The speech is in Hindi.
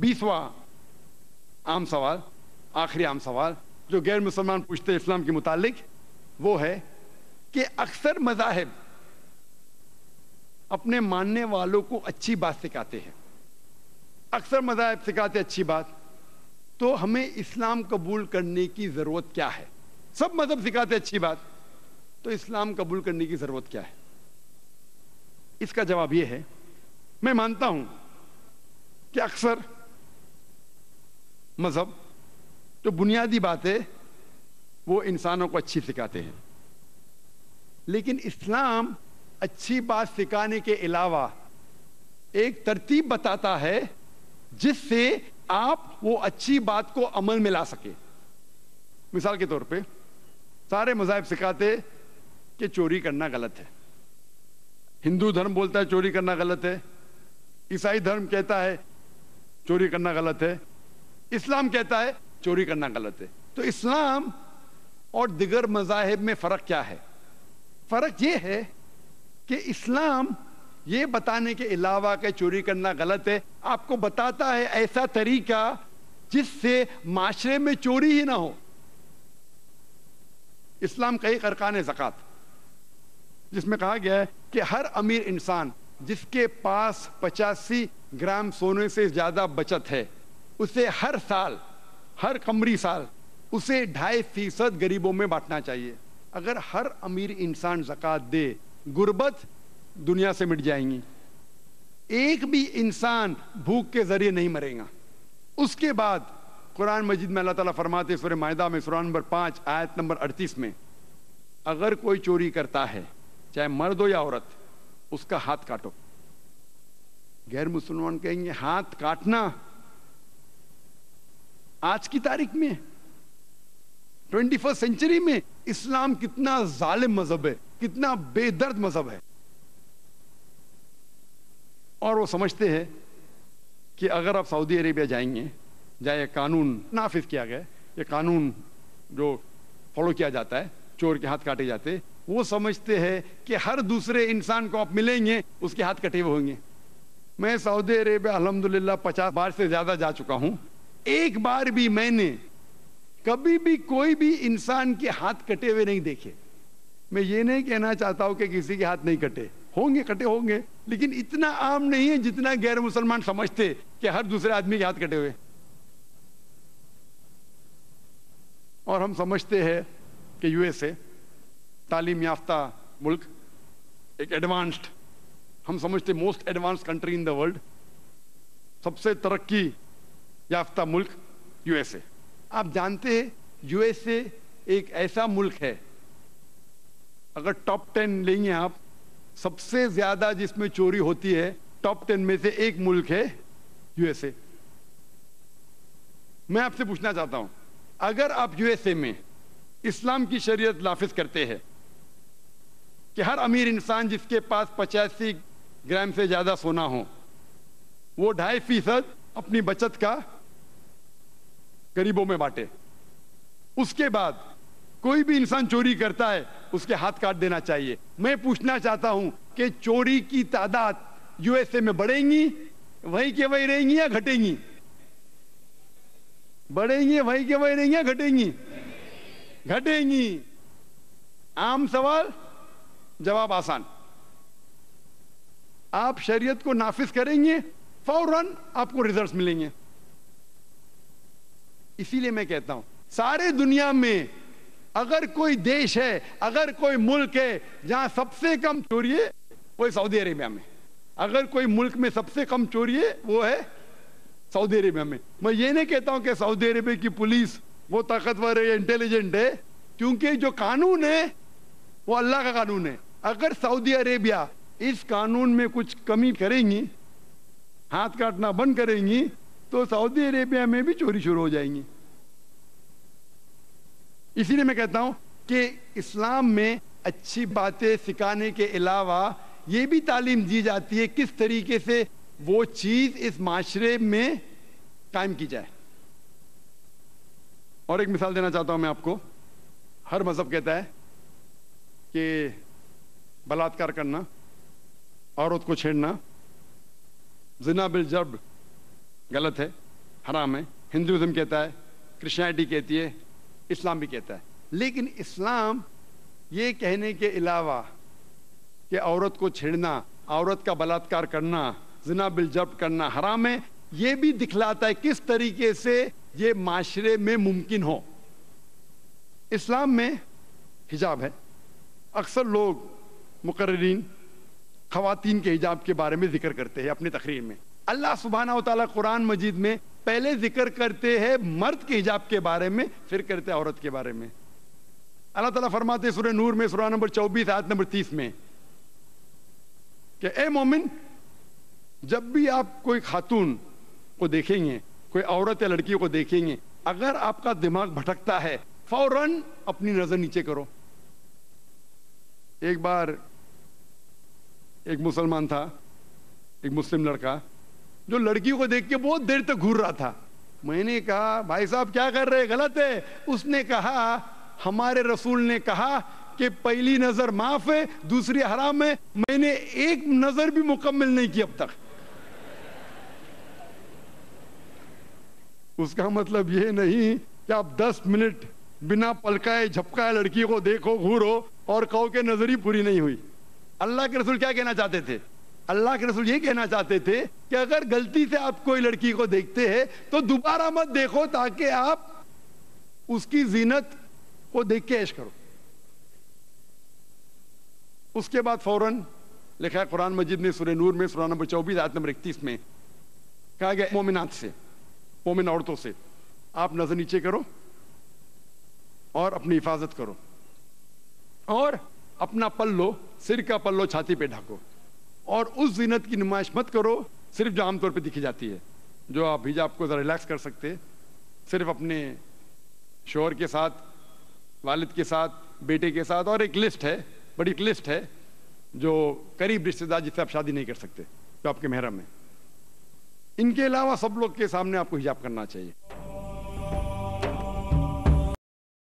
बीसवा आम सवाल आखिरी आम सवाल जो गैर मुसलमान पूछते हैं इस्लाम के मुतालिक वो है कि अक्सर मजाहब अपने मानने वालों को अच्छी बात सिखाते हैं अक्सर मजाहब सिखाते अच्छी बात तो हमें इस्लाम कबूल करने की ज़रूरत क्या है सब मज़हब सिखाते अच्छी बात तो इस्लाम कबूल करने की ज़रूरत क्या है इसका जवाब यह है मैं मानता हूं कि अक्सर मज़हब जो बुनियादी बातें वो इंसानों को अच्छी सिखाते हैं लेकिन इस्लाम अच्छी बात सिखाने के अलावा एक तरतीब बताता है जिससे आप वो अच्छी बात को अमल में ला सके मिसाल के तौर पे सारे मजाहब सिखाते कि चोरी करना गलत है हिंदू धर्म बोलता है चोरी करना गलत है ईसाई धर्म कहता है चोरी करना गलत है इस्लाम कहता है चोरी करना गलत है तो इस्लाम और दिगर मजाहब में फ़र्क क्या है फ़र्क यह है कि इस्लाम ये बताने के अलावा के चोरी करना गलत है आपको बताता है ऐसा तरीका जिससे माशरे में चोरी ही ना हो इस्लाम कई अरकान जक़ात जिसमें कहा गया है कि हर अमीर इंसान जिसके पास पचासी ग्राम सोने से ज़्यादा बचत है उसे हर साल हर कमरी साल उसे ढाई फीसद गरीबों में बांटना चाहिए अगर हर अमीर इंसान जक़ात दे गुर्बत दुनिया से मिट जाएंगी एक भी इंसान भूख के जरिए नहीं मरेगा उसके बाद कुरान मजिद में अल्लाह ताला फरमाते सुर मायदा में सुरान नंबर पाँच आयत नंबर अड़तीस में अगर कोई चोरी करता है चाहे मर्द हो या औरत उसका हाथ काटो गैर मुसलमान कहेंगे हाथ काटना आज की तारीख में ट्वेंटी फर्स्ट सेंचुरी में इस्लाम कितना जालिम मजहब है कितना बेदर्द मजहब है और वो समझते हैं कि अगर आप सऊदी अरेबिया जाएंगे जहाँ ये कानून नाफिज किया गया ये कानून जो फॉलो किया जाता है चोर के हाथ काटे जाते वो समझते हैं कि हर दूसरे इंसान को आप मिलेंगे उसके हाथ कटे हुए होंगे मैं सऊदी अरेबिया अलहमदिल्ला पचास बार से ज़्यादा जा चुका हूँ एक बार भी मैंने कभी भी कोई भी इंसान के हाथ कटे हुए नहीं देखे मैं ये नहीं कहना चाहता हूं कि किसी के हाथ नहीं कटे होंगे कटे होंगे लेकिन इतना आम नहीं है जितना गैर मुसलमान समझते कि हर दूसरे आदमी के हाथ कटे हुए और हम समझते हैं कि यूएसए तालीम याफ्ता मुल्क एक एडवांस्ड हम समझते most advance country in the world सबसे तरक्की याफ्ता मुल्क यूएसए आप जानते हैं यूएसए एक ऐसा मुल्क है अगर टॉप टेन लेंगे आप सबसे ज़्यादा जिसमें चोरी होती है टॉप टेन में से एक मुल्क है यूएसए मैं आपसे पूछना चाहता हूं अगर आप यूएसए में इस्लाम की शरीयत लाफिज करते हैं कि हर अमीर इंसान जिसके पास पचासी ग्राम से ज़्यादा सोना हो वो ढाई फीसद अपनी बचत का गरीबों में बांटे उसके बाद कोई भी इंसान चोरी करता है उसके हाथ काट देना चाहिए मैं पूछना चाहता हूं कि चोरी की तादाद यूएसए में बढ़ेंगी वही के वही रहेंगी या घटेंगी बढ़ेंगी वही के वही रहेंगी या घटेंगी घटेंगी आम सवाल जवाब आसान आप शरीयत को नाफिज करेंगे फौरन आपको रिजल्ट्स मिलेंगे इसीलिए मैं कहता हूं सारे दुनिया में अगर कोई देश है अगर कोई मुल्क है जहां सबसे कम चोरी है वो सऊदी अरेबिया में अगर कोई मुल्क में सबसे कम चोरी है वो है सऊदी अरेबिया में मैं ये नहीं कहता हूं कि सऊदी अरेबिया की पुलिस वो ताकतवर है इंटेलिजेंट है क्योंकि जो कानून है वो अल्लाह का कानून है अगर सऊदी अरेबिया इस कानून में कुछ कमी करेंगी हाथ काटना बंद करेंगी तो सऊदी अरेबिया में भी चोरी शुरू हो जाएंगी इसीलिए मैं कहता हूं कि इस्लाम में अच्छी बातें सिखाने के अलावा ये भी तालीम दी जाती है किस तरीके से वो चीज़ इस माशरे में कायम की जाए और एक मिसाल देना चाहता हूं मैं आपको हर मज़हब कहता है कि बलात्कार करना औरत को छेड़ना जिना बिल जब गलत है हराम है हिंदुज़म कहता है क्रिश्चनिटी कहती है इस्लाम भी कहता है लेकिन इस्लाम ये कहने के अलावा कि औरत को छेड़ना औरत का बलात्कार करना जना बिलजब करना हराम है ये भी दिखलाता है किस तरीके से ये माशरे में मुमकिन हो इस्लाम में हिजाब है अक्सर लोग मुकर्रीन खवातीन के हिजाब के बारे में जिक्र करते हैं अपनी तकरीर में अल्लाह सुबहाना तला कुरान मजीद में पहले जिक्र करते हैं मर्द के हिजाब के बारे में फिर करते हैं औरत के बारे में अल्लाह ताला फरमाते सुर नूर में सुरा नंबर चौबीस आयत नंबर तीस में कि ए मोमिन जब भी आप कोई खातून को देखेंगे कोई औरत या लड़की को देखेंगे अगर आपका दिमाग भटकता है फौरन अपनी नजर नीचे करो एक बार एक मुसलमान था एक मुस्लिम लड़का जो लड़की को देख के बहुत देर तक घूर रहा था मैंने कहा भाई साहब क्या कर रहे गलत है उसने कहा हमारे रसूल ने कहा कि पहली नजर माफ है दूसरी हराम है मैंने एक नजर भी मुकम्मल नहीं की अब तक उसका मतलब यह नहीं कि आप 10 मिनट बिना पलकाए झपकाए लड़की को देखो घूरो और कहो के नजर ही पूरी नहीं हुई अल्लाह के रसूल क्या कहना चाहते थे अल्लाह के रसूल ये कहना चाहते थे कि अगर गलती से आप कोई लड़की को देखते हैं तो दोबारा मत देखो ताकि आप उसकी जीनत को देख के ऐश करो उसके बाद फौरन लिखा है कुरान मजिद ने सुरे नूर में सुरान नंबर चौबीस आयत नंबर इकतीस में कहा गया मोमिनात से मोमिन औरतों से आप नजर नीचे करो और अपनी हिफाजत करो और अपना पल्लो सिर का पल्लो छाती पे ढाको और उस जीनत की नुमाइश मत करो सिर्फ जो आमतौर पर दिखी जाती है जो आप हिजाब को ज़रा रिलैक्स कर सकते सिर्फ अपने शोर के साथ वालिद के साथ बेटे के साथ और एक लिस्ट है बड़ी एक लिस्ट है जो करीब रिश्तेदार जिससे आप शादी नहीं कर सकते जो आपके महरम है इनके अलावा सब लोग के सामने आपको हिजाब करना चाहिए